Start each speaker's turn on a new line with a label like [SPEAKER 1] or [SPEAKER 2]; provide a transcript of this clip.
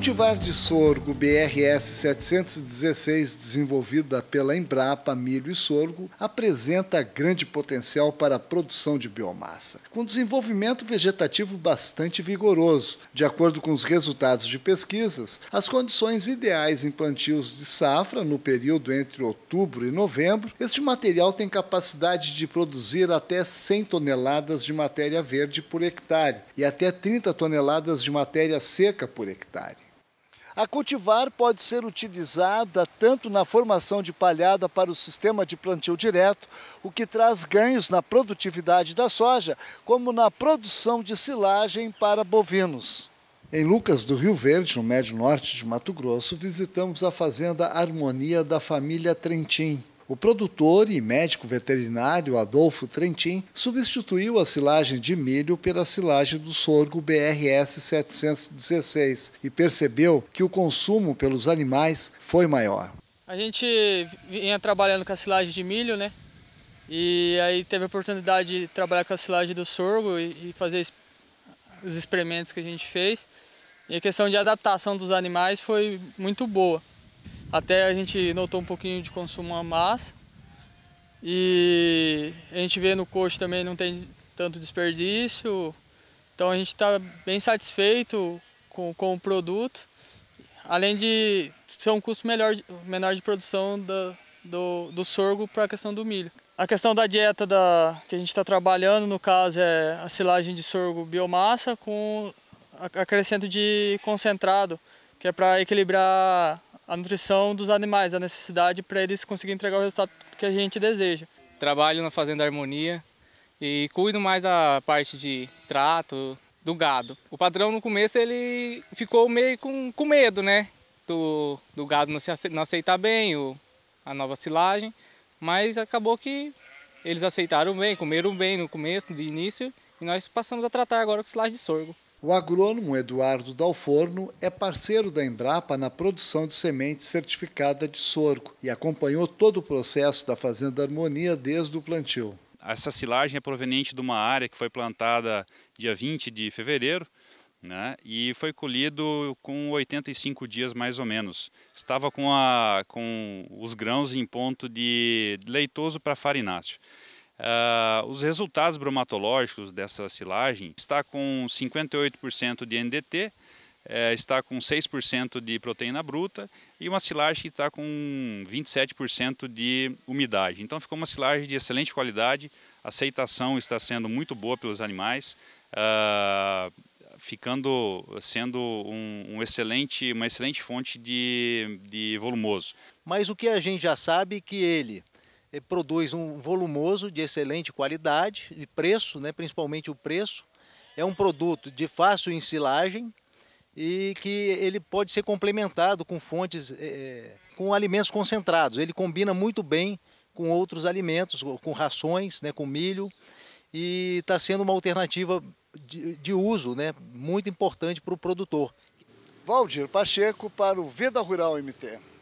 [SPEAKER 1] cultivar de sorgo BRS 716, desenvolvida pela Embrapa Milho e Sorgo, apresenta grande potencial para a produção de biomassa, com desenvolvimento vegetativo bastante vigoroso. De acordo com os resultados de pesquisas, as condições ideais em plantios de safra no período entre outubro e novembro, este material tem capacidade de produzir até 100 toneladas de matéria verde por hectare e até 30 toneladas de matéria seca por hectare. A cultivar pode ser utilizada tanto na formação de palhada para o sistema de plantio direto, o que traz ganhos na produtividade da soja, como na produção de silagem para bovinos. Em Lucas do Rio Verde, no médio norte de Mato Grosso, visitamos a fazenda Harmonia da família Trentin. O produtor e médico veterinário Adolfo Trentin substituiu a silagem de milho pela silagem do sorgo BRS 716 e percebeu que o consumo pelos animais foi maior.
[SPEAKER 2] A gente vinha trabalhando com a silagem de milho, né? E aí teve a oportunidade de trabalhar com a silagem do sorgo e fazer os experimentos que a gente fez. E a questão de adaptação dos animais foi muito boa. Até a gente notou um pouquinho de consumo a massa. E a gente vê no coxo também não tem tanto desperdício. Então a gente está bem satisfeito com, com o produto. Além de ser um custo melhor, menor de produção da, do, do sorgo para a questão do milho. A questão da dieta da, que a gente está trabalhando, no caso, é a silagem de sorgo biomassa com acrescento de concentrado, que é para equilibrar a nutrição dos animais, a necessidade para eles conseguirem entregar o resultado que a gente deseja. Trabalho na Fazenda Harmonia e cuido mais da parte de trato do gado. O patrão no começo ele ficou meio com, com medo, né? Do, do gado não, se, não aceitar bem o, a nova silagem, mas acabou que eles aceitaram bem, comeram bem no começo, no início, e nós passamos a tratar agora com silagem de sorgo.
[SPEAKER 1] O agrônomo Eduardo Dalforno é parceiro da Embrapa na produção de semente certificada de sorgo e acompanhou todo o processo da Fazenda Harmonia desde o plantio.
[SPEAKER 3] Essa silagem é proveniente de uma área que foi plantada dia 20 de fevereiro né, e foi colhido com 85 dias mais ou menos. Estava com, a, com os grãos em ponto de leitoso para farináceo. Uh, os resultados bromatológicos dessa silagem está com 58% de NDT, eh, está com 6% de proteína bruta e uma silagem que está com 27% de umidade. Então ficou uma silagem de excelente qualidade, a aceitação está sendo muito boa pelos animais, uh, ficando sendo um, um, excelente, uma excelente fonte de, de volumoso.
[SPEAKER 4] Mas o que a gente já sabe é que ele produz um volumoso de excelente qualidade e preço, né, principalmente o preço. É um produto de fácil ensilagem e que ele pode ser complementado com fontes, é, com alimentos concentrados. Ele combina muito bem com outros alimentos, com rações, né, com milho, e está sendo uma alternativa de, de uso né, muito importante para o produtor. Valdir Pacheco para o Vida Rural MT.